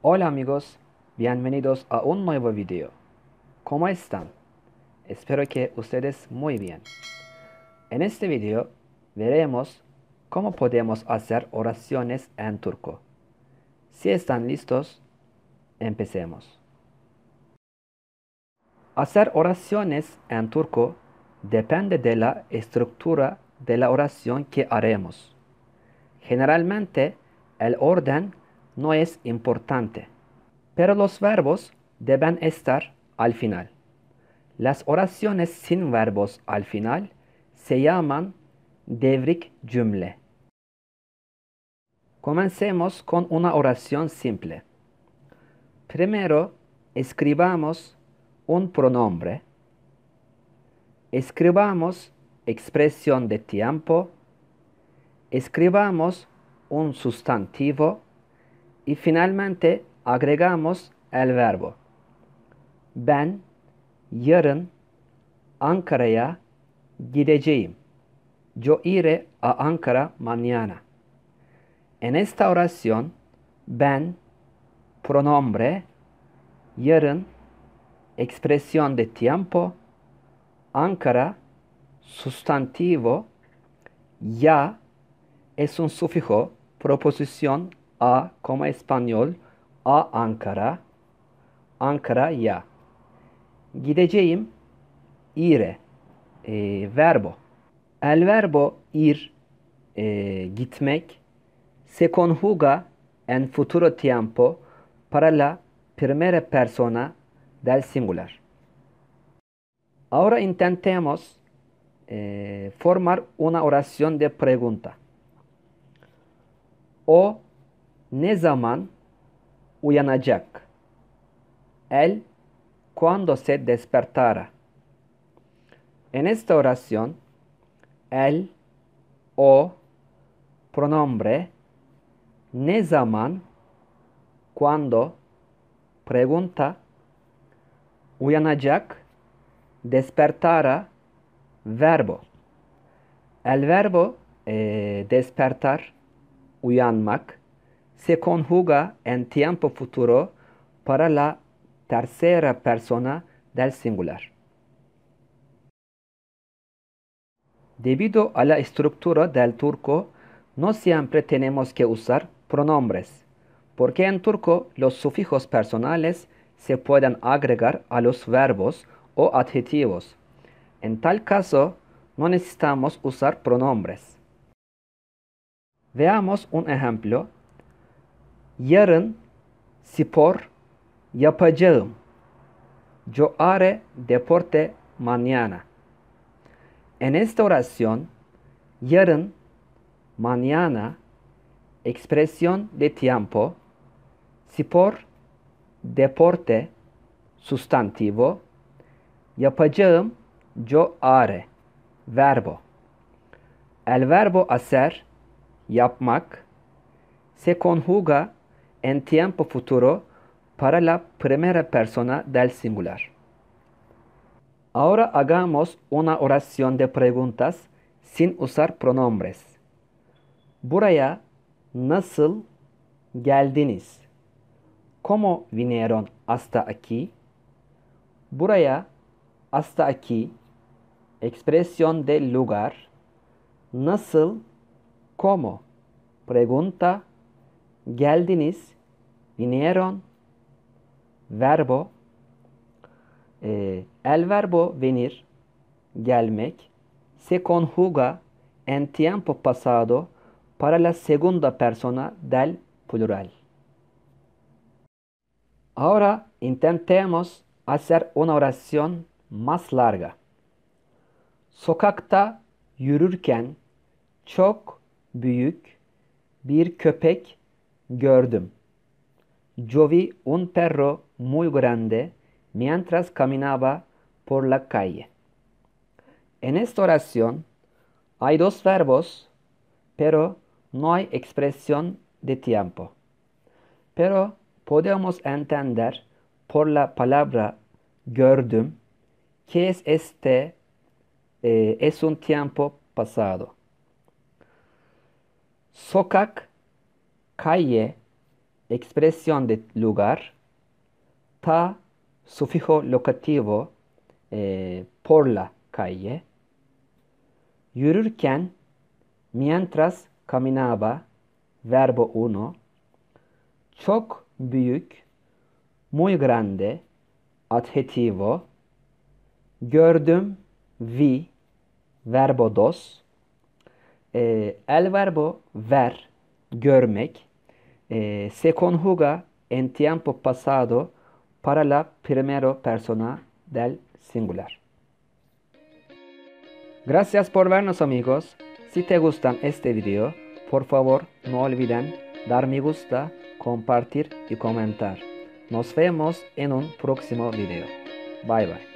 Hola amigos, bienvenidos a un nuevo video. ¿Cómo están? Espero que ustedes muy bien. En este video veremos cómo podemos hacer oraciones en turco. Si están listos, empecemos. Hacer oraciones en turco depende de la estructura de la oración que haremos. Generalmente, el orden no es importante, pero los verbos deben estar al final. Las oraciones sin verbos al final se llaman devrik cümle. Comencemos con una oración simple. Primero, escribamos un pronombre. Escribamos expresión de tiempo. Escribamos un sustantivo y finalmente agregamos el verbo. Ben yarın Ankara'ya gideceğim. Yo iré a Ankara mañana. En esta oración, ben, pronombre, yarın, expresión de tiempo, Ankara, sustantivo, ya, es un sufijo, proposición A, Koma Espanyol, A Ankara, Ankara ya. Gideceğim ire, e, verbo. El verbo ir, e, gitmek. Se conjuga en futuro tiempo para la primera persona del singular. Ahora intentemos eh, formar una oración de pregunta. O ne zaman uyanacak? El, cuando se despertara. En esta oración, el o pronombre ne zaman cuando pregunta uyanacak despertara verbo. El verbo e, despertar uyanmak se conjuga en tiempo futuro para la tercera persona del singular. Debido a la estructura del turco, no siempre tenemos que usar pronombres, porque en turco los sufijos personales se pueden agregar a los verbos o adjetivos. En tal caso, no necesitamos usar pronombres. Veamos un ejemplo Yarın spor yapacağım. Yo haré deporte mañana. En esta oración, yarın, mañana, expresión de tiempo, spor, deporte, sustantivo, yapacağım, yo haré, verbo. El verbo hacer, yapmak, se conjuga en tiempo futuro para la primera persona del singular. Ahora hagamos una oración de preguntas sin usar pronombres. Buraya nasıl geldiniz? ¿Cómo vinieron hasta aquí? Buraya hasta aquí, expresión del lugar. Nasıl, cómo, pregunta geldiniz, vinieron, verbo, e, el verbo venir, gelmek, se conjuga en tiempo pasado para la segunda persona del plural. Ahora intentemos hacer una oración más larga. Sokakta yürürken çok büyük bir köpek gördüm. Yo vi un perro muy grande mientras caminaba por la calle. En esta oración hay dos verbos, pero no hay expresión de tiempo. Pero podemos entender por la palabra gördüm que es este eh, es un tiempo pasado. Sokak calle, expresión de lugar, ta, sufijo locativo, e, por la calle, yürürken, mientras caminaba, verbo uno, çok büyük, muy grande, adjetivo, gördüm, vi, verbo dos, e, el verbo ver, görmek, Eh, se conjuga en tiempo pasado para la primera persona del singular. Gracias por vernos amigos. Si te gustan este video, por favor no olviden dar me gusta, compartir y comentar. Nos vemos en un próximo video. Bye bye.